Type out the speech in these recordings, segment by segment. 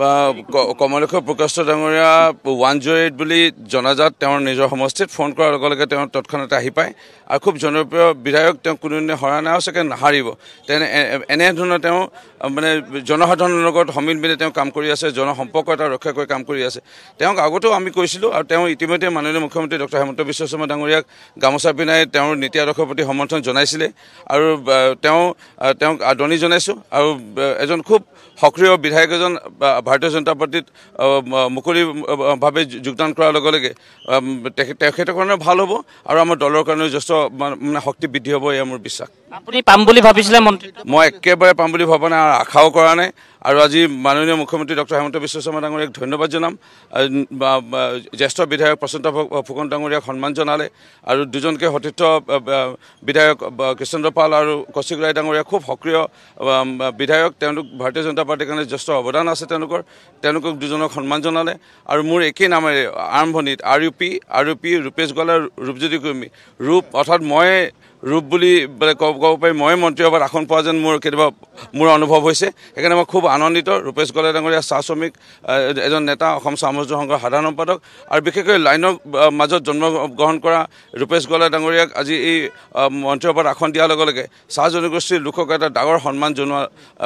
বা কমলক্ষ প্ৰকাশ ডাঙৰীয়া ওৱান জিৰ' এইট বুলি জনাজাত তেওঁৰ নিজৰ সমষ্টিত ফোন কৰাৰ লগে লগে তেওঁ তৎক্ষণাত আহি পায় আৰু খুব জনপ্ৰিয় বিধায়ক তেওঁ কোনোদিনে হৰা নাই চাগে নাহাৰিব তেনে এনেধৰণে তেওঁ মানে জনসাধাৰণৰ লগত সমিল মিলে তেওঁ কাম কৰি আছে জনসম্পৰ্ক এটা ৰক্ষা কৰি কাম কৰি আছে তেওঁক আগতেও আমি কৈছিলোঁ আৰু তেওঁ ইতিমধ্যে মাননীয় মুখ্যমন্ত্ৰী ডক্টৰ হেমন্ত বিশ্ব শৰ্মা ডাঙৰীয়াক গামোচা পিনাই তেওঁৰ নীতি আদৰ্শৰ প্ৰতি সমৰ্থন জনাইছিলে আৰু তেওঁ তেওঁক আদৰণি জনাইছোঁ আৰু এজন খুব সক্ৰিয় বিধায়ক এজন ভাৰতীয় জনতা পাৰ্টীত মুকলিভাৱে যোগদান কৰাৰ লগে লগে তেখেতৰ কাৰণেও ভাল হ'ব আৰু আমাৰ দলৰ কাৰণেও যথেষ্ট মানে শক্তি বৃদ্ধি হ'ব এয়া মোৰ বিশ্বাস আপুনি পাম বুলি ভাবিছিলে মন্ত্ৰী মই একেবাৰে পাম বুলি ভবা নাই আশাও কৰা নাই আৰু আজি মাননীয় মুখ্যমন্ত্ৰী ডক্টৰ হেমন্ত বিশ্ব শৰ্মা ডাঙৰীয়াক ধন্যবাদ জনাম জ্যেষ্ঠ বিধায়ক প্ৰচন্ত ফুকন ডাঙৰীয়াক সন্মান জনালে আৰু দুজনকে সতীৰ্থ বিধায়ক কৃষ্ণেন্দ্ৰ পাল আৰু কৌশিক ৰায় ডাঙৰীয়া খুব সক্ৰিয় বিধায়ক তেওঁলোক ভাৰতীয় জনতা পাৰ্টীৰ কাৰণে জ্যেষ্ঠ অৱদান আছে তেওঁলোকৰ তেওঁলোকক দুজনক সন্মান জনালে আৰু মোৰ একেই নামেৰে আৰম্ভণিত R U P R U P Rupesh Gowala আৰু ৰূপজ্যোতি কুৰ্মী ৰূপ অৰ্থাৎ মই ৰূপ বুলি ক'ব পাৰি মই মন্ত্ৰীসভাত আসন পোৱা যেন মোৰ কেতিয়াবা মোৰ অনুভৱ হৈছে সেইকাৰণে মই খুব আনন্দিত ৰূপেশ গলা ডাঙৰীয়া চাহ শ্ৰমিক এজন নেতা অসম চাহ মজদুৰ সংঘৰ সাধাৰণ সম্পাদক আৰু বিশেষকৈ লাইনৰ মাজত জন্মগ্ৰহণ কৰা ৰূপেশ গলে ডাঙৰীয়াক আজি এই মন্ত্ৰীসভাত আসন দিয়াৰ লগে লগে চাহ জনগোষ্ঠীৰ লোকক এটা ডাঙৰ সন্মান জনোৱা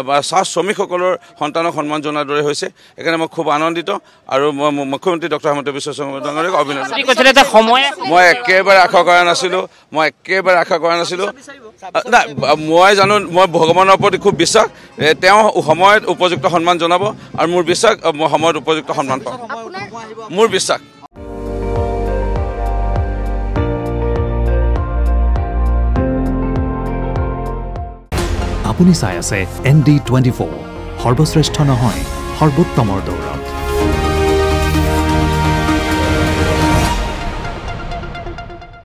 বা চাহ শ্ৰমিকসকলৰ সন্তানক সন্মান জনোৱাৰ দৰে হৈছে সেইকাৰণে মই খুব আনন্দিত আৰু মই মুখ্যমন্ত্ৰী ডক্টৰ হিমন্ত বিশ্ব শৰ্মা ডাঙৰীয়াক অভিনন্দন মই একেবাৰে আশা কৰা নাছিলোঁ মই একেবাৰে আশা কৰা নাছিলোঁ নাই মই জানো মই ভগৱানৰ প্ৰতি খুব বিশ্বাস তেওঁ সময়ত উপযুক্ত সন্মান জনাব আৰু মোৰ বিশ্বাস মই সময়ত উপযুক্ত সন্মান পাম মোৰ বিশ্বাস আপুনি চাই আছে এন ডি টুৱেণ্টি ফ'ৰ সৰ্বশ্ৰেষ্ঠ নহয় সৰ্বোত্তমৰ দৌৰত